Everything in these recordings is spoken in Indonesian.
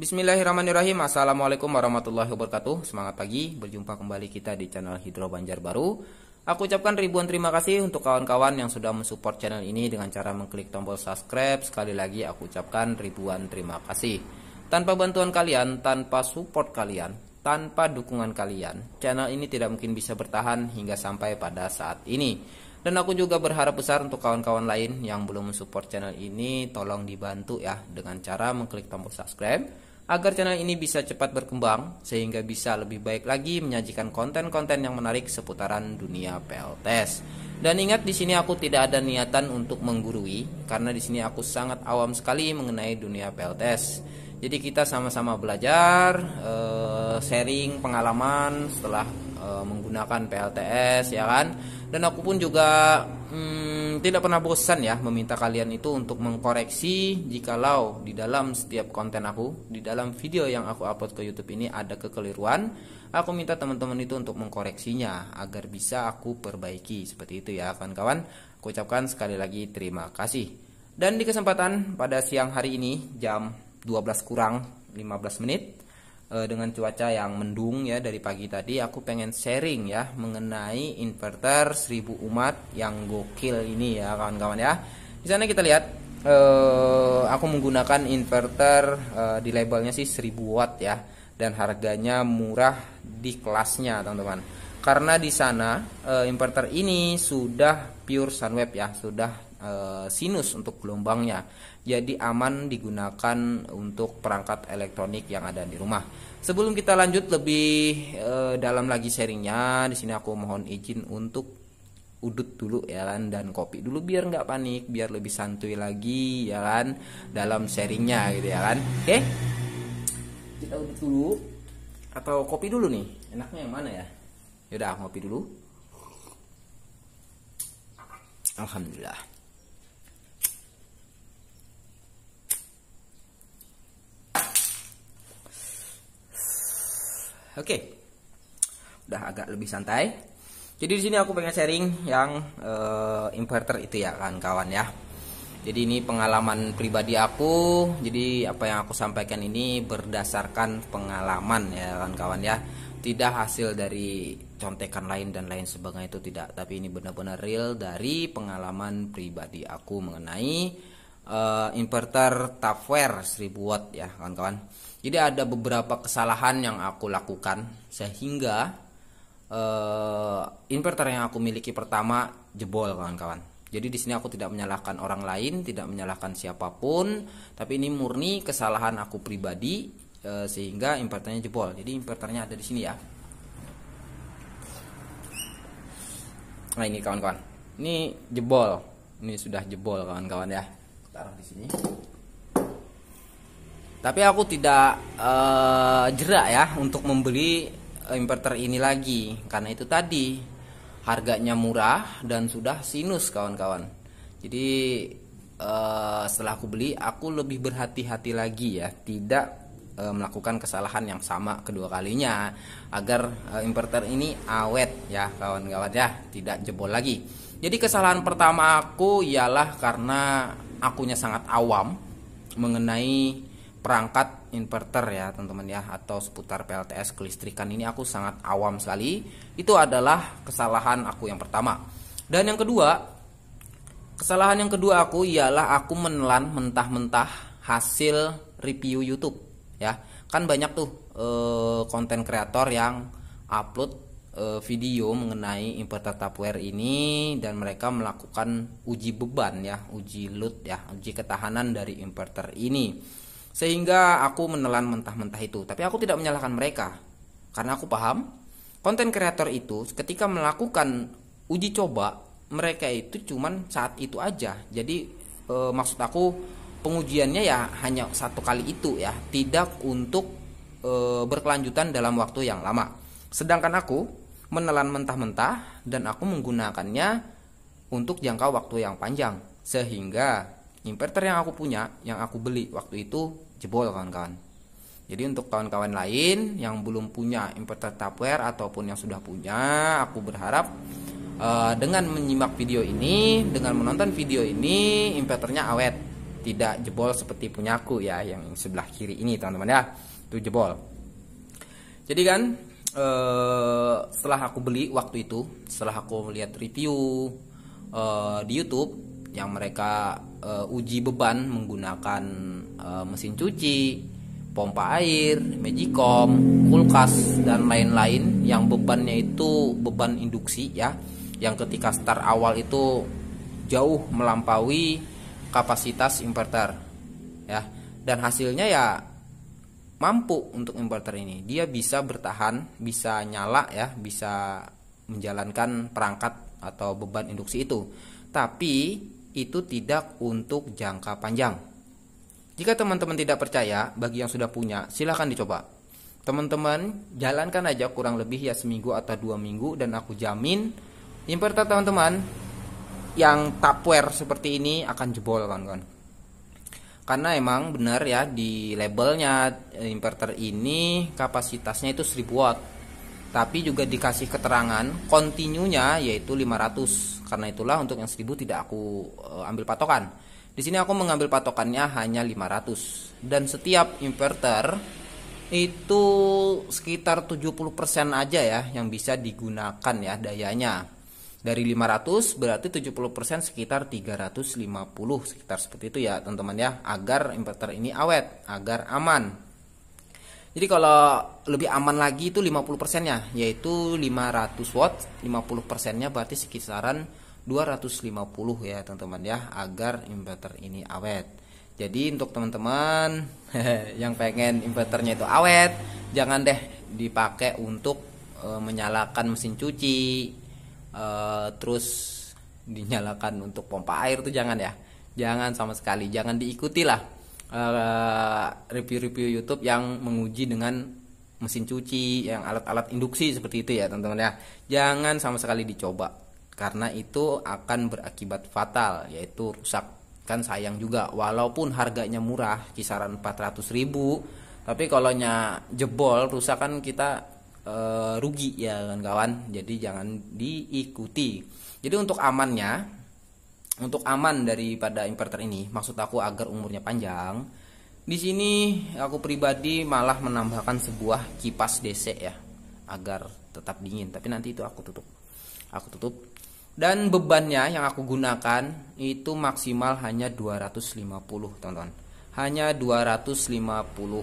Bismillahirrahmanirrahim Assalamualaikum warahmatullahi wabarakatuh Semangat pagi, berjumpa kembali kita di channel Hidro Banjar Baru Aku ucapkan ribuan terima kasih untuk kawan-kawan yang sudah mensupport channel ini dengan cara mengklik tombol subscribe Sekali lagi aku ucapkan ribuan terima kasih Tanpa bantuan kalian, tanpa support kalian, tanpa dukungan kalian Channel ini tidak mungkin bisa bertahan hingga sampai pada saat ini dan aku juga berharap besar untuk kawan-kawan lain yang belum mensupport channel ini Tolong dibantu ya dengan cara mengklik tombol subscribe agar channel ini bisa cepat berkembang sehingga bisa lebih baik lagi menyajikan konten-konten yang menarik seputaran dunia PLTS. Dan ingat di sini aku tidak ada niatan untuk menggurui karena di sini aku sangat awam sekali mengenai dunia PLTS. Jadi kita sama-sama belajar, eh, sharing pengalaman setelah eh, menggunakan PLTS ya kan. Dan aku pun juga hmm, tidak pernah bosan ya meminta kalian itu untuk mengkoreksi jikalau di dalam setiap konten aku, di dalam video yang aku upload ke YouTube ini ada kekeliruan, aku minta teman-teman itu untuk mengkoreksinya agar bisa aku perbaiki. Seperti itu ya kawan-kawan. Aku ucapkan sekali lagi terima kasih. Dan di kesempatan pada siang hari ini jam 12 kurang 15 menit Eh, dengan cuaca yang mendung ya dari pagi tadi aku pengen sharing ya mengenai inverter 1000 umat yang gokil ini ya kawan-kawan ya di sana kita lihat eh, aku menggunakan inverter eh, di labelnya sih 1000 watt ya dan harganya murah di kelasnya teman-teman karena di sana eh, inverter ini sudah pure sunweb ya sudah eh, sinus untuk gelombangnya jadi aman digunakan untuk perangkat elektronik yang ada di rumah. Sebelum kita lanjut lebih e, dalam lagi sharingnya, di sini aku mohon izin untuk udut dulu ya kan dan kopi dulu biar nggak panik, biar lebih santuy lagi ya kan dalam sharingnya gitu ya kan. Oke, okay? kita udut dulu atau kopi dulu nih. Enaknya yang mana ya? Yaudah ngopi dulu. Alhamdulillah. Oke. Udah agak lebih santai. Jadi di sini aku pengen sharing yang uh, inverter itu ya kawan-kawan ya. Jadi ini pengalaman pribadi aku. Jadi apa yang aku sampaikan ini berdasarkan pengalaman ya kawan-kawan ya. Tidak hasil dari contekan lain dan lain sebagainya itu tidak, tapi ini benar-benar real dari pengalaman pribadi aku mengenai uh, inverter Tafware 1000 watt ya kawan-kawan. Jadi ada beberapa kesalahan yang aku lakukan sehingga uh, inverter yang aku miliki pertama jebol kawan-kawan. Jadi di sini aku tidak menyalahkan orang lain, tidak menyalahkan siapapun, tapi ini murni kesalahan aku pribadi uh, sehingga inverternya jebol. Jadi inverternya ada di sini ya. Nah ini kawan-kawan, ini jebol, ini sudah jebol kawan-kawan ya. Taruh di sini tapi aku tidak uh, jerak ya untuk membeli eh, inverter ini lagi karena itu tadi harganya murah dan sudah sinus kawan-kawan jadi uh, setelah aku beli aku lebih berhati-hati lagi ya tidak uh, melakukan kesalahan yang sama kedua kalinya agar uh, inverter ini awet ya kawan-kawan ya tidak jebol lagi jadi kesalahan pertama aku ialah karena akunya sangat awam mengenai perangkat inverter ya teman-teman ya atau seputar PLTS kelistrikan ini aku sangat awam sekali itu adalah kesalahan aku yang pertama dan yang kedua kesalahan yang kedua aku ialah aku menelan mentah-mentah hasil review YouTube ya kan banyak tuh eh, konten e, kreator yang upload e, video mengenai inverter tapware ini dan mereka melakukan uji beban ya uji load ya uji ketahanan dari inverter ini sehingga aku menelan mentah-mentah itu. Tapi aku tidak menyalahkan mereka karena aku paham konten kreator itu ketika melakukan uji coba mereka itu cuman saat itu aja. Jadi e, maksud aku pengujiannya ya hanya satu kali itu ya, tidak untuk e, berkelanjutan dalam waktu yang lama. Sedangkan aku menelan mentah-mentah dan aku menggunakannya untuk jangka waktu yang panjang sehingga inverter yang aku punya yang aku beli waktu itu jebol kawan-kawan. Jadi untuk kawan-kawan lain yang belum punya inverter Tupperware ataupun yang sudah punya, aku berharap uh, dengan menyimak video ini, dengan menonton video ini, inverternya awet, tidak jebol seperti punyaku ya yang sebelah kiri ini teman-teman ya, itu jebol. Jadi kan uh, setelah aku beli waktu itu, setelah aku melihat review uh, di YouTube yang mereka uh, uji beban menggunakan Eh, mesin cuci, pompa air, magicom, kulkas dan lain-lain yang bebannya itu beban induksi ya. Yang ketika start awal itu jauh melampaui kapasitas inverter. Ya. Dan hasilnya ya mampu untuk inverter ini. Dia bisa bertahan, bisa nyala ya, bisa menjalankan perangkat atau beban induksi itu. Tapi itu tidak untuk jangka panjang jika teman-teman tidak percaya, bagi yang sudah punya, silahkan dicoba. Teman-teman, jalankan aja kurang lebih ya seminggu atau dua minggu dan aku jamin inverter teman-teman yang tapware seperti ini akan jebol kawan-kawan. Karena emang benar ya di labelnya eh, inverter ini kapasitasnya itu 1000 watt. Tapi juga dikasih keterangan kontinunya yaitu 500. Karena itulah untuk yang 1000 tidak aku eh, ambil patokan di sini aku mengambil patokannya hanya 500 dan setiap inverter itu sekitar 70% aja ya yang bisa digunakan ya dayanya. Dari 500 berarti 70% sekitar 350 sekitar seperti itu ya teman-teman ya agar inverter ini awet, agar aman. Jadi kalau lebih aman lagi itu 50% nya yaitu 500 watt, 50% nya berarti sekitaran 250 ya teman-teman ya agar inverter ini awet jadi untuk teman-teman yang pengen inverternya itu awet jangan deh dipakai untuk e, menyalakan mesin cuci e, terus dinyalakan untuk pompa air tuh jangan ya jangan sama sekali jangan diikuti lah e, review-review YouTube yang menguji dengan mesin cuci yang alat-alat induksi seperti itu ya teman-teman ya jangan sama sekali dicoba karena itu akan berakibat fatal yaitu rusak kan sayang juga walaupun harganya murah kisaran ribu tapi kalau nya jebol rusak kan kita e, rugi ya kawan-kawan jadi jangan diikuti jadi untuk amannya untuk aman daripada inverter ini maksud aku agar umurnya panjang di sini aku pribadi malah menambahkan sebuah kipas DC ya agar tetap dingin tapi nanti itu aku tutup aku tutup dan bebannya yang aku gunakan itu maksimal hanya 250 teman-teman, hanya 250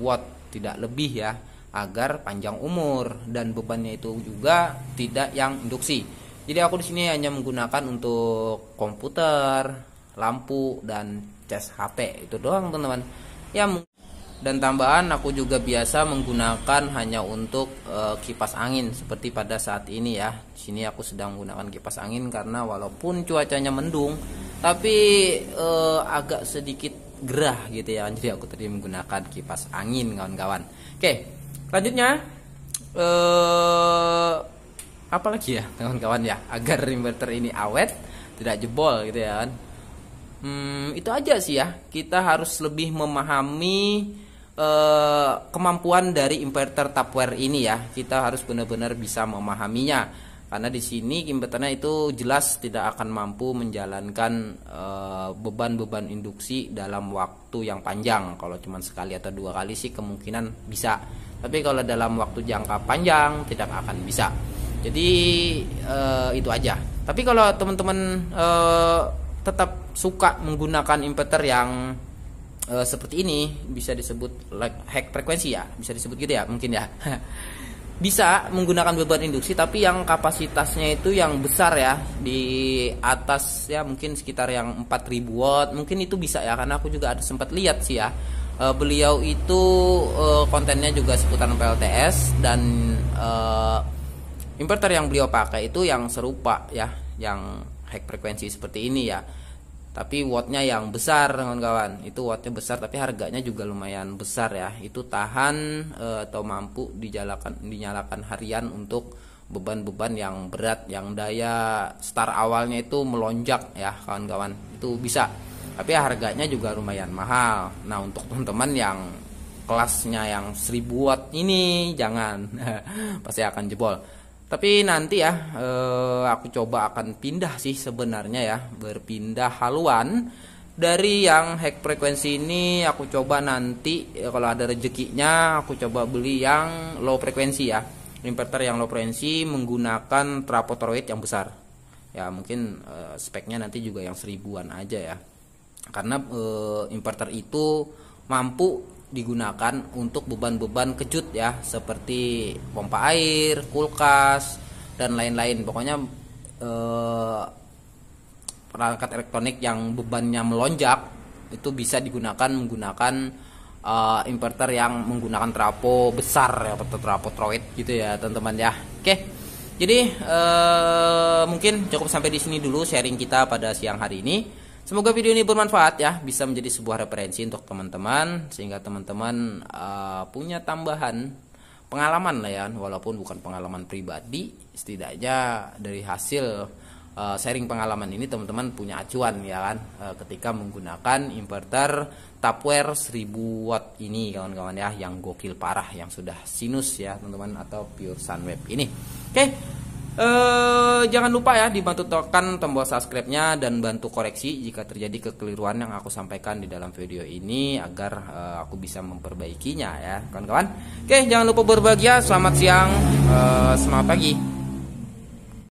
watt tidak lebih ya agar panjang umur dan bebannya itu juga tidak yang induksi jadi aku di sini hanya menggunakan untuk komputer lampu dan cas HP itu doang teman-teman ya dan tambahan aku juga biasa menggunakan hanya untuk e, kipas angin seperti pada saat ini ya sini aku sedang menggunakan kipas angin karena walaupun cuacanya mendung tapi e, agak sedikit gerah gitu ya jadi aku tadi menggunakan kipas angin kawan-kawan oke selanjutnya e, eh, apa lagi ya kawan-kawan ya agar inverter ini awet tidak jebol gitu ya kan. hmm, itu aja sih ya kita harus lebih memahami Eh, kemampuan dari inverter Tupperware ini ya. Kita harus benar-benar bisa memahaminya karena di sini inverternya itu jelas tidak akan mampu menjalankan eh, beban-beban induksi dalam waktu yang panjang kalau cuma sekali atau dua kali sih kemungkinan bisa tapi kalau dalam waktu jangka panjang tidak akan bisa jadi e, itu aja tapi kalau teman-teman e, tetap suka menggunakan inverter yang uh, seperti ini bisa disebut like hack frekuensi ya bisa disebut gitu ya mungkin ya bisa menggunakan beban induksi tapi yang kapasitasnya itu yang besar ya di atas ya mungkin sekitar yang 4000 watt mungkin itu bisa ya karena aku juga ada sempat lihat sih ya uh, beliau itu uh, kontennya juga seputar PLTS dan uh, inverter yang beliau pakai itu yang serupa ya yang hack frekuensi seperti ini ya tapi wattnya yang besar kawan-kawan itu wattnya besar tapi harganya juga lumayan besar ya itu tahan e, atau mampu dijalakan dinyalakan harian untuk beban-beban yang berat yang daya start awalnya itu melonjak ya kawan-kawan itu bisa tapi harganya juga lumayan mahal nah untuk teman-teman yang kelasnya yang 1000 watt ini jangan pasti akan jebol tapi nanti ya eh, aku coba akan pindah sih sebenarnya ya berpindah haluan dari yang hack frekuensi ini aku coba nanti ya, kalau ada rezekinya aku coba beli yang low frekuensi ya inverter yang low frekuensi menggunakan trapotoroid yang besar ya mungkin eh, speknya nanti juga yang seribuan aja ya karena eh, inverter itu mampu digunakan untuk beban-beban kejut ya seperti pompa air, kulkas dan lain-lain. Pokoknya eh, perangkat elektronik yang bebannya melonjak itu bisa digunakan menggunakan uh, inverter yang menggunakan trafo besar ya atau trapo troid gitu ya teman-teman ya. Oke. Jadi uh, mungkin cukup sampai di sini dulu sharing kita pada siang hari ini. Semoga video ini bermanfaat ya, bisa menjadi sebuah referensi untuk teman-teman sehingga teman-teman uh, punya tambahan pengalaman lah ya, walaupun bukan pengalaman pribadi, setidaknya dari hasil uh, sharing pengalaman ini teman-teman punya acuan ya kan uh, ketika menggunakan inverter Tapware 1000 watt ini kawan-kawan ya yang gokil parah yang sudah sinus ya teman-teman atau pure sunweb ini. Oke. Okay. Uh, jangan lupa ya dibantu tekan tombol subscribe-nya dan bantu koreksi jika terjadi kekeliruan yang aku sampaikan di dalam video ini agar uh, aku bisa memperbaikinya ya kawan-kawan. Oke, jangan lupa berbahagia, selamat siang, uh, selamat pagi.